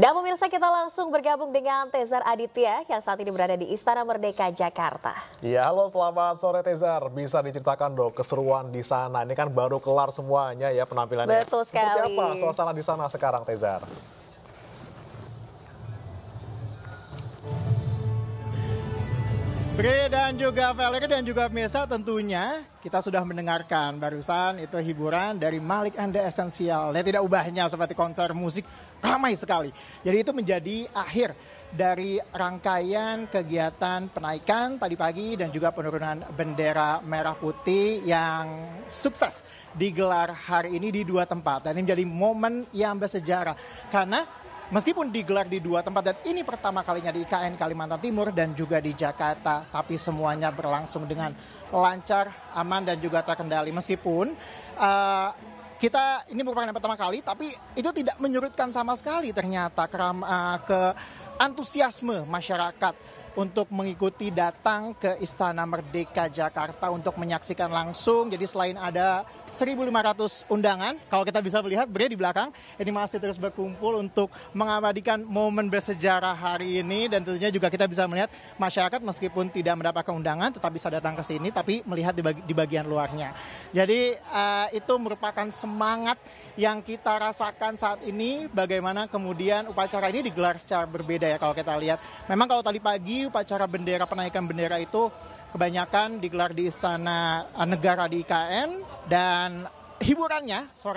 Dan pemirsa kita langsung bergabung dengan Tezar Aditya yang saat ini berada di Istana Merdeka Jakarta. Ya halo selamat sore Tezar, bisa diceritakan dong keseruan di sana. Ini kan baru kelar semuanya ya penampilannya. Betul sekali. Seperti apa suasana di sana sekarang Tezar? Oke dan juga Valerie dan juga Mirsa tentunya kita sudah mendengarkan barusan itu hiburan dari Malik Anda Esensial. Ya, nah, tidak ubahnya seperti konser musik ramai sekali. Jadi itu menjadi akhir dari rangkaian kegiatan penaikan tadi pagi dan juga penurunan bendera merah putih yang sukses digelar hari ini di dua tempat. Dan ini menjadi momen yang bersejarah karena Meskipun digelar di dua tempat dan ini pertama kalinya di IKN Kalimantan Timur dan juga di Jakarta, tapi semuanya berlangsung dengan lancar, aman dan juga terkendali. Meskipun uh, kita ini merupakan yang pertama kali, tapi itu tidak menyurutkan sama sekali ternyata keram, uh, ke antusiasme masyarakat untuk mengikuti datang ke Istana Merdeka Jakarta untuk menyaksikan langsung. Jadi selain ada 1.500 undangan, kalau kita bisa melihat beri di belakang, ini masih terus berkumpul untuk mengabadikan momen bersejarah hari ini dan tentunya juga kita bisa melihat masyarakat meskipun tidak mendapatkan undangan tetap bisa datang ke sini tapi melihat di, bagi, di bagian luarnya. Jadi uh, itu merupakan semangat yang kita rasakan saat ini bagaimana kemudian upacara ini digelar secara berbeda ya kalau kita lihat. Memang kalau tadi pagi upacara bendera penaikan bendera itu kebanyakan digelar di Istana eh, Negara di IKN dan hiburannya sore